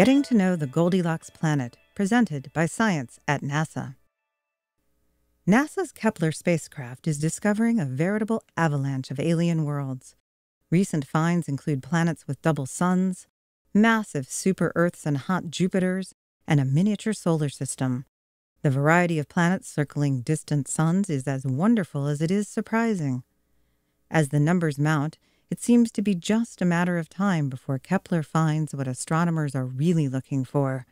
Getting to Know the Goldilocks Planet, presented by Science at NASA. NASA's Kepler spacecraft is discovering a veritable avalanche of alien worlds. Recent finds include planets with double suns, massive super Earths and hot Jupiters, and a miniature solar system. The variety of planets circling distant suns is as wonderful as it is surprising. As the numbers mount, it seems to be just a matter of time before Kepler finds what astronomers are really looking for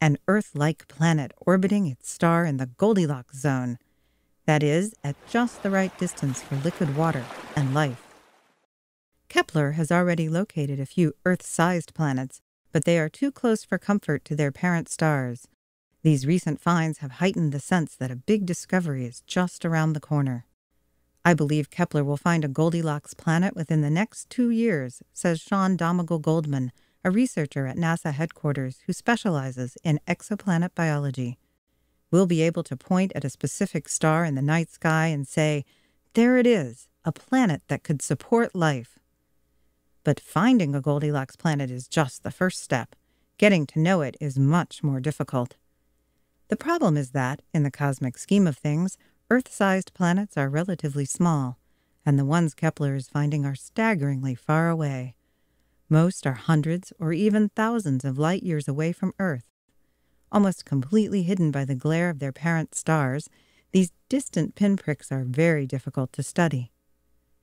an Earth like planet orbiting its star in the Goldilocks zone. That is, at just the right distance for liquid water and life. Kepler has already located a few Earth sized planets, but they are too close for comfort to their parent stars. These recent finds have heightened the sense that a big discovery is just around the corner. I believe Kepler will find a Goldilocks planet within the next two years, says Sean Domigal Goldman, a researcher at NASA headquarters who specializes in exoplanet biology. We'll be able to point at a specific star in the night sky and say, there it is, a planet that could support life. But finding a Goldilocks planet is just the first step. Getting to know it is much more difficult. The problem is that, in the cosmic scheme of things, Earth sized planets are relatively small, and the ones Kepler is finding are staggeringly far away. Most are hundreds or even thousands of light years away from Earth. Almost completely hidden by the glare of their parent stars, these distant pinpricks are very difficult to study.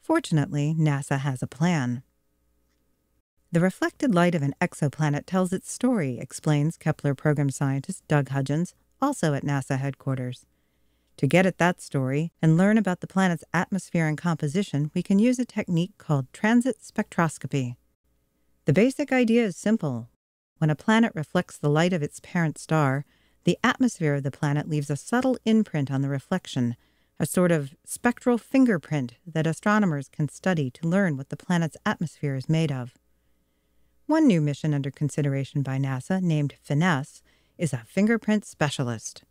Fortunately, NASA has a plan. The reflected light of an exoplanet tells its story, explains Kepler program scientist Doug Hudgens, also at NASA headquarters. To get at that story and learn about the planet's atmosphere and composition, we can use a technique called transit spectroscopy. The basic idea is simple. When a planet reflects the light of its parent star, the atmosphere of the planet leaves a subtle imprint on the reflection, a sort of spectral fingerprint that astronomers can study to learn what the planet's atmosphere is made of. One new mission under consideration by NASA, named FINESSE, is a fingerprint specialist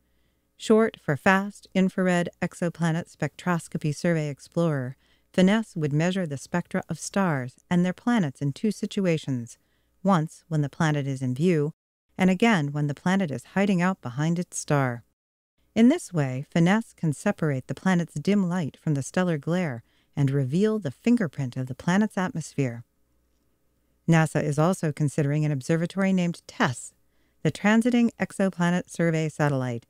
short for Fast Infrared Exoplanet Spectroscopy Survey Explorer, Finesse would measure the spectra of stars and their planets in two situations once when the planet is in view, and again when the planet is hiding out behind its star. In this way, Finesse can separate the planet's dim light from the stellar glare and reveal the fingerprint of the planet's atmosphere. NASA is also considering an observatory named TESS, the Transiting Exoplanet Survey Satellite,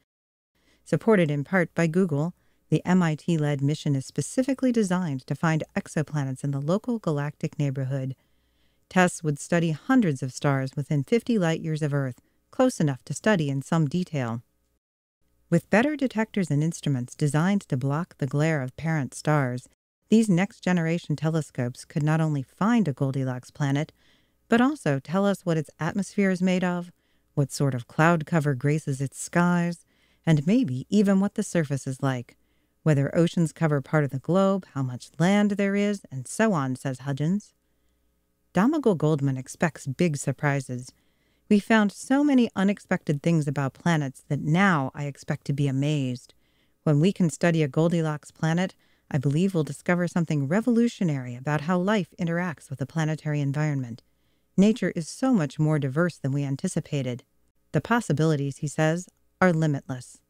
Supported in part by Google, the MIT led mission is specifically designed to find exoplanets in the local galactic neighborhood. Tests would study hundreds of stars within 50 light years of Earth, close enough to study in some detail. With better detectors and instruments designed to block the glare of parent stars, these next generation telescopes could not only find a Goldilocks planet, but also tell us what its atmosphere is made of, what sort of cloud cover graces its skies, and maybe even what the surface is like. Whether oceans cover part of the globe, how much land there is, and so on, says Hudgens. Donegal Goldman expects big surprises. We found so many unexpected things about planets that now I expect to be amazed. When we can study a Goldilocks planet, I believe we'll discover something revolutionary about how life interacts with the planetary environment. Nature is so much more diverse than we anticipated. The possibilities, he says, are limitless.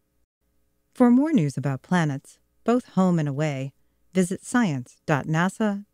For more news about planets, both home and away, visit science.nasa.gov.